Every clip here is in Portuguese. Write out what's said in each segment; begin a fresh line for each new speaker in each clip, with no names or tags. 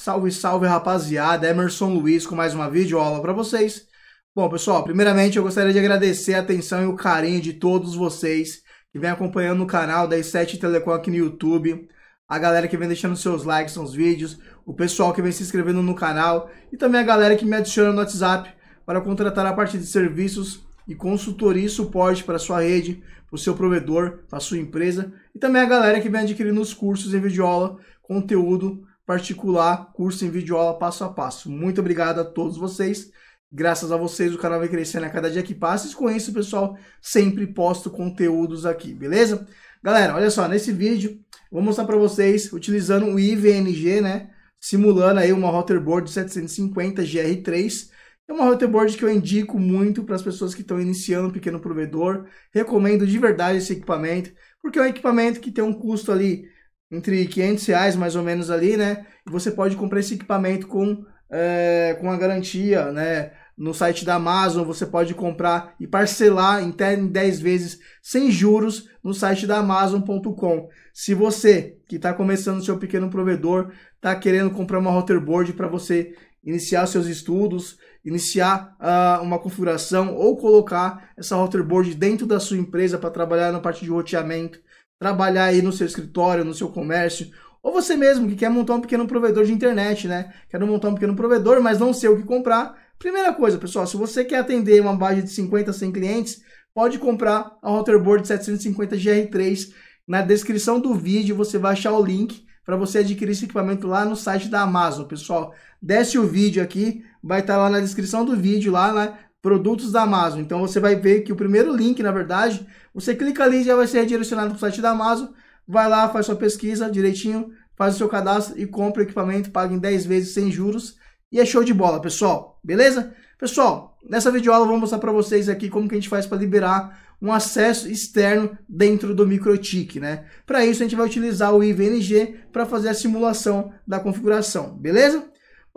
Salve, salve rapaziada, Emerson Luiz com mais uma videoaula para vocês. Bom pessoal, primeiramente eu gostaria de agradecer a atenção e o carinho de todos vocês que vem acompanhando o canal da i7 Telecom aqui no YouTube, a galera que vem deixando seus likes nos vídeos, o pessoal que vem se inscrevendo no canal e também a galera que me adiciona no WhatsApp para contratar a parte de serviços e consultoria e suporte para sua rede, para o seu provedor, para a sua empresa e também a galera que vem adquirindo os cursos em videoaula, conteúdo particular, curso em vídeo aula passo a passo. Muito obrigado a todos vocês. Graças a vocês, o canal vai crescendo a cada dia que passa. E com isso, pessoal, sempre posto conteúdos aqui, beleza? Galera, olha só, nesse vídeo, vou mostrar para vocês, utilizando o IVNG, né? Simulando aí uma routerboard 750 GR3. É uma routerboard que eu indico muito para as pessoas que estão iniciando um pequeno provedor. Recomendo de verdade esse equipamento, porque é um equipamento que tem um custo ali entre 500 reais mais ou menos ali, né? E você pode comprar esse equipamento com, é, com a garantia, né? No site da Amazon você pode comprar e parcelar em 10 vezes sem juros no site da Amazon.com. Se você que está começando seu pequeno provedor, está querendo comprar uma routerboard para você iniciar seus estudos, iniciar uh, uma configuração ou colocar essa routerboard dentro da sua empresa para trabalhar na parte de roteamento, trabalhar aí no seu escritório, no seu comércio, ou você mesmo que quer montar um pequeno provedor de internet, né? Quero montar um pequeno provedor, mas não sei o que comprar. Primeira coisa, pessoal, se você quer atender uma base de 50 100 clientes, pode comprar a Routerboard 750 GR3. Na descrição do vídeo você vai achar o link para você adquirir esse equipamento lá no site da Amazon, pessoal. Desce o vídeo aqui, vai estar tá lá na descrição do vídeo, lá, né? produtos da Amazon. Então você vai ver que o primeiro link, na verdade, você clica ali e já vai ser redirecionado para o site da Amazon. Vai lá, faz sua pesquisa direitinho, faz o seu cadastro e compra o equipamento, paga em 10 vezes sem juros. E é show de bola, pessoal. Beleza? Pessoal, nessa videoaula eu vou mostrar para vocês aqui como que a gente faz para liberar um acesso externo dentro do MikroTik, né? Para isso a gente vai utilizar o IVNG para fazer a simulação da configuração, beleza?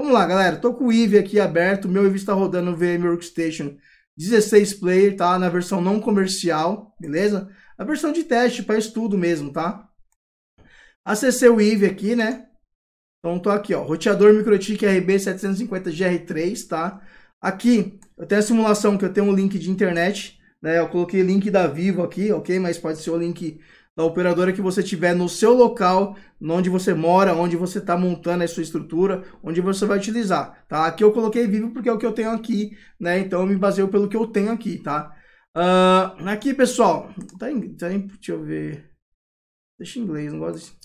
Vamos lá, galera. Tô com o IV aqui aberto. Meu IV está rodando no VM Workstation 16 player, tá? Na versão não comercial, beleza? A versão de teste para estudo mesmo, tá? Acessei o IV aqui, né? Então tô aqui, ó, roteador Microtik RB750GR3, tá? Aqui eu tenho a simulação que eu tenho um link de internet, né? Eu coloquei link da Vivo aqui, OK? Mas pode ser o link da operadora que você tiver no seu local, onde você mora, onde você está montando a sua estrutura, onde você vai utilizar, tá? Aqui eu coloquei vivo porque é o que eu tenho aqui, né? Então eu me baseio pelo que eu tenho aqui, tá? Uh, aqui, pessoal, tá em, tá em, deixa eu ver, deixa em inglês, não gosto disso.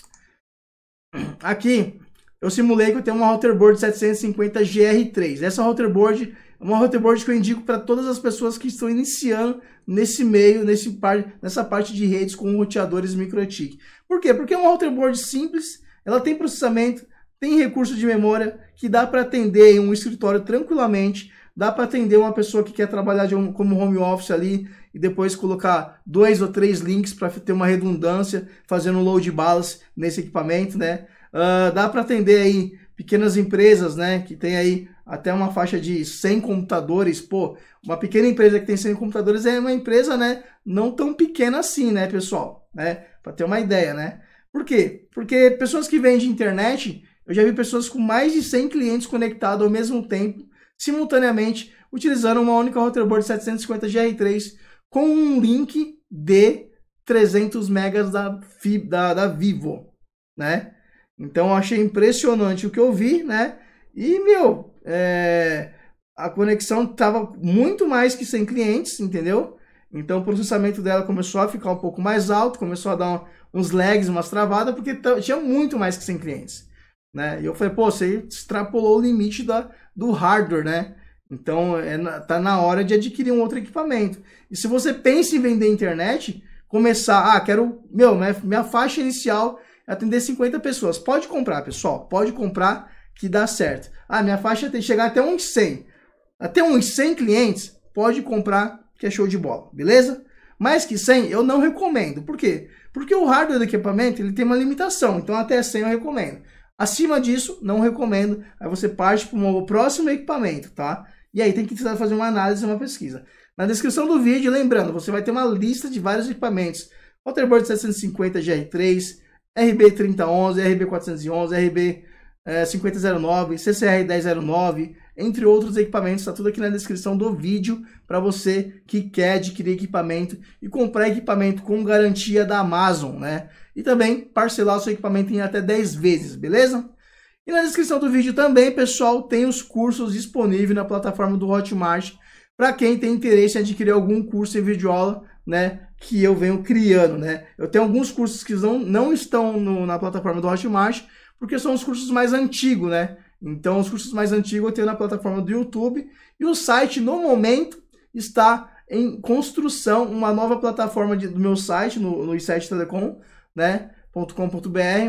Aqui, eu simulei que eu tenho uma router board 750 GR3. Essa router board é uma hoverboard que eu indico para todas as pessoas que estão iniciando nesse meio, nesse par, nessa parte de redes com roteadores MicroTik. Por quê? Porque é uma hoverboard simples, ela tem processamento, tem recurso de memória que dá para atender em um escritório tranquilamente, dá para atender uma pessoa que quer trabalhar um, como home office ali e depois colocar dois ou três links para ter uma redundância, fazendo um load balance nesse equipamento, né? Uh, dá para atender aí pequenas empresas, né, que tem aí até uma faixa de 100 computadores, pô, uma pequena empresa que tem 100 computadores é uma empresa, né, não tão pequena assim, né, pessoal, né, para ter uma ideia, né. Por quê? Porque pessoas que vendem internet, eu já vi pessoas com mais de 100 clientes conectados ao mesmo tempo, simultaneamente, utilizando uma única motherboard 750 GR3 com um link de 300 megas da, da, da Vivo, né. Então, achei impressionante o que eu vi, né, e, meu, é, a conexão estava muito mais que sem clientes, entendeu? Então o processamento dela começou a ficar um pouco mais alto, começou a dar uns lags, umas travadas, porque tinha muito mais que sem clientes. Né? E eu falei, pô, você extrapolou o limite da, do hardware, né? Então é, tá na hora de adquirir um outro equipamento. E se você pensa em vender internet, começar, ah, quero, meu, minha, minha faixa inicial é atender 50 pessoas. Pode comprar, pessoal, pode comprar que dá certo. Ah, minha faixa tem que chegar até uns 100. Até uns 100 clientes pode comprar, que é show de bola, beleza? Mais que 100 eu não recomendo. Por quê? Porque o hardware do equipamento ele tem uma limitação, então até 100 eu recomendo. Acima disso, não recomendo. Aí você parte para o próximo equipamento, tá? E aí tem que tentar fazer uma análise, uma pesquisa. Na descrição do vídeo, lembrando, você vai ter uma lista de vários equipamentos. Waterboard 750 GR3, RB3011, RB411, RB 5009, CCR 1009, entre outros equipamentos. Está tudo aqui na descrição do vídeo para você que quer adquirir equipamento e comprar equipamento com garantia da Amazon, né? E também parcelar o seu equipamento em até 10 vezes, beleza? E na descrição do vídeo também, pessoal, tem os cursos disponíveis na plataforma do Hotmart para quem tem interesse em adquirir algum curso em videoaula, né, que eu venho criando, né? Eu tenho alguns cursos que não, não estão no, na plataforma do Hotmart, porque são os cursos mais antigos, né? Então, os cursos mais antigos eu tenho na plataforma do YouTube e o site, no momento, está em construção, uma nova plataforma de, do meu site, no, no i7 Telecom, né?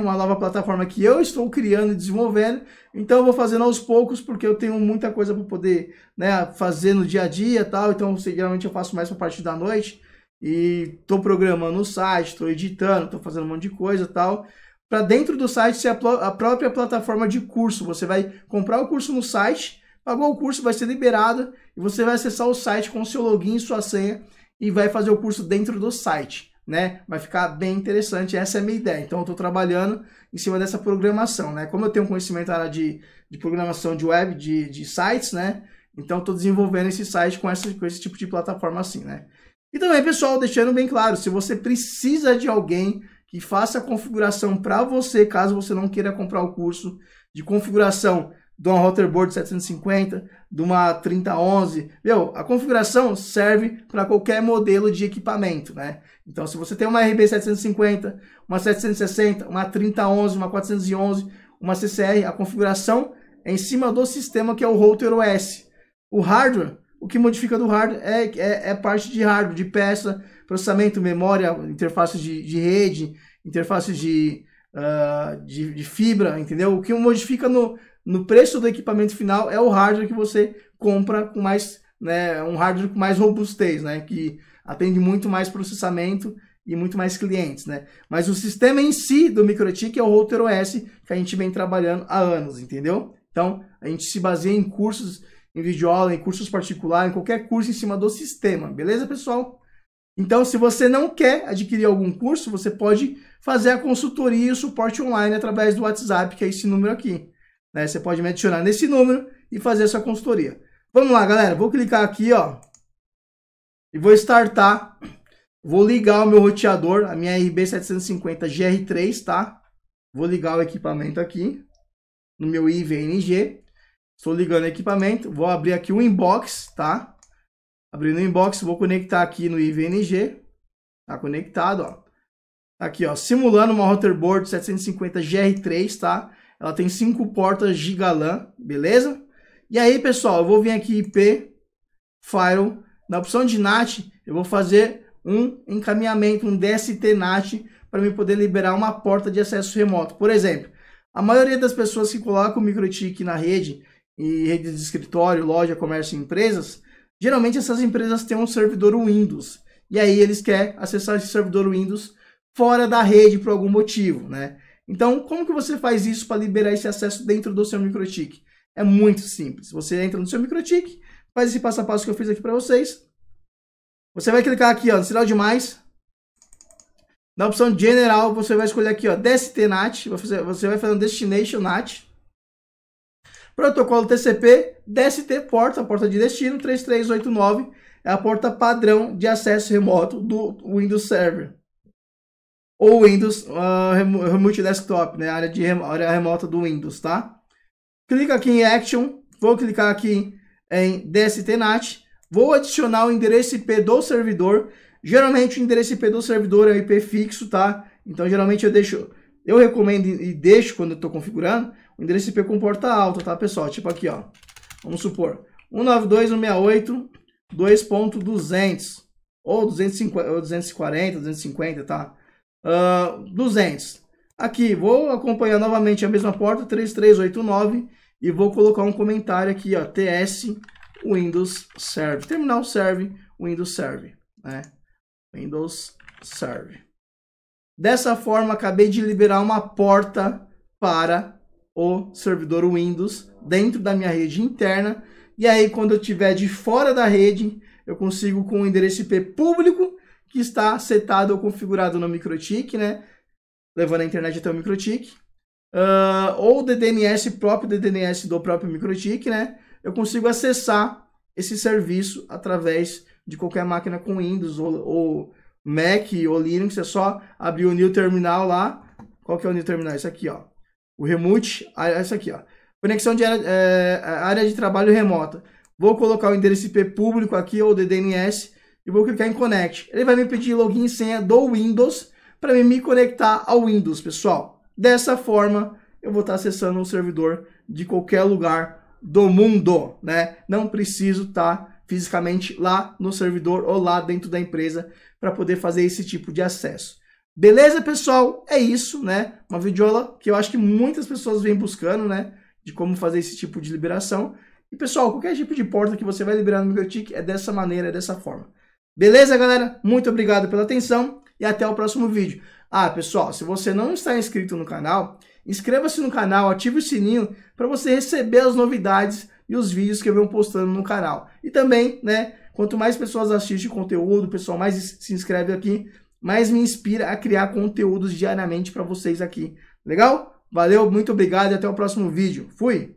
uma nova plataforma que eu estou criando e desenvolvendo. Então eu vou fazendo aos poucos porque eu tenho muita coisa para poder, né, fazer no dia a dia, tal. Então geralmente eu faço mais para parte da noite e estou programando o site, estou editando, estou fazendo um monte de coisa, tal para dentro do site ser a, a, própria plataforma de curso. Você vai comprar o curso no site, pagou o curso, vai ser liberado e você vai acessar o site com seu login e sua senha e vai fazer o curso dentro do site. Né? Vai ficar bem interessante, essa é a minha ideia. Então, eu estou trabalhando em cima dessa programação. Né? Como eu tenho conhecimento área de, de programação de web, de, de sites, né? então estou desenvolvendo esse site com, essa, com esse tipo de plataforma assim. Né? E também, pessoal, deixando bem claro, se você precisa de alguém que faça a configuração para você, caso você não queira comprar o curso de configuração de uma Rotterboard 750, de uma 3011. Meu, a configuração serve para qualquer modelo de equipamento, né? Então, se você tem uma RB 750, uma 760, uma 3011, uma 411, uma CCR, a configuração é em cima do sistema que é o Router OS. O hardware, o que modifica do hardware é, é, é parte de hardware, de peça, processamento, memória, interface de, de rede, interface de, uh, de, de, fibra, entendeu? O que modifica no, no preço do equipamento final é o hardware que você compra com mais, né, um hardware com mais robustez, né, que atende muito mais processamento e muito mais clientes, né? Mas o sistema em si do MicroTik é o Router OS que a gente vem trabalhando há anos, entendeu? Então, a gente se baseia em cursos em vídeo aula, em cursos particulares, em qualquer curso em cima do sistema, beleza, pessoal? Então, se você não quer adquirir algum curso, você pode fazer a consultoria e o suporte online através do WhatsApp, que é esse número aqui. Né? Você pode me adicionar nesse número e fazer a sua consultoria. Vamos lá, galera. Vou clicar aqui, ó. E vou startar. Vou ligar o meu roteador, a minha RB750 GR3, tá? Vou ligar o equipamento aqui no meu IVNG. Estou ligando o equipamento. Vou abrir aqui o inbox, tá? Abrindo o inbox, vou conectar aqui no IVNG. Tá conectado, ó. Tá aqui, ó, simulando uma board 750 GR3, tá? Ela tem cinco portas GigaLAN, beleza? E aí, pessoal, eu vou vir aqui IP, File, na opção de NAT, eu vou fazer um encaminhamento, um DST NAT, para me poder liberar uma porta de acesso remoto. Por exemplo, a maioria das pessoas que colocam o MicroTik na rede, e redes de escritório, loja, comércio e empresas, Geralmente essas empresas têm um servidor Windows. E aí eles querem acessar esse servidor Windows fora da rede por algum motivo, né? Então, como que você faz isso para liberar esse acesso dentro do seu MikroTik? É muito simples. Você entra no seu MikroTik, faz esse passo a passo que eu fiz aqui para vocês. Você vai clicar aqui, ó, no sinal de mais. Na opção general, você vai escolher aqui, ó, DST NAT. Você vai fazer um Destination NAT. Protocolo TCP, DST porta, porta de destino 3389, é a porta padrão de acesso remoto do Windows Server. Ou Windows uh, Remote Desktop, né? área, de rem área remota do Windows, tá? Clica aqui em Action, vou clicar aqui em DST NAT, vou adicionar o endereço IP do servidor. Geralmente o endereço IP do servidor é um IP fixo, tá? Então geralmente eu deixo, eu recomendo e deixo quando eu estou configurando, o endereço IP com porta alta, tá, pessoal? Tipo aqui, ó. Vamos supor, 192.168.2.200 ou 250, ou 240, 250, tá? Uh, 200. Aqui, vou acompanhar novamente a mesma porta, 3389, e vou colocar um comentário aqui, ó, TS Windows Serve. Terminal serve, Windows Serve, né? Windows Serve. Dessa forma, acabei de liberar uma porta para o servidor Windows dentro da minha rede interna. E aí, quando eu estiver de fora da rede, eu consigo com o endereço IP público que está setado ou configurado no MikroTik, né? Levando a internet até o MikroTik. Uh, ah, ou DDNS próprio, DDNS do próprio MikroTik, né? Eu consigo acessar esse serviço através de qualquer máquina com Windows ou, ou Mac ou Linux. É só abrir o New Terminal lá. Qual que é o New Terminal? Isso aqui, ó. O remote, ah, é essa aqui, ó. Conexão de área, é, é, área de trabalho remota. Vou colocar o endereço IP público aqui ou DDNS e vou clicar em Connect. Ele vai me pedir login e senha do Windows para me conectar ao Windows, pessoal. Dessa forma, eu vou estar tá acessando um servidor de qualquer lugar do mundo, né? Não preciso estar tá fisicamente lá no servidor ou lá dentro da empresa para poder fazer esse tipo de acesso. Beleza, pessoal? É isso, né? Uma videoaula que eu acho que muitas pessoas vêm buscando, né? De como fazer esse tipo de liberação. E, pessoal, qualquer tipo de porta que você vai liberar no MicroTik é dessa maneira, é dessa forma. Beleza, galera? Muito obrigado pela atenção e até o próximo vídeo. Ah, pessoal, se você não está inscrito no canal, inscreva-se no canal, ative o sininho para você receber as novidades e os vídeos que eu venho postando no canal. E também, né, quanto mais pessoas assistem o conteúdo, pessoal mais se inscreve aqui, mas me inspira a criar conteúdos diariamente para vocês aqui. Legal? Valeu, muito obrigado e até o próximo vídeo. Fui!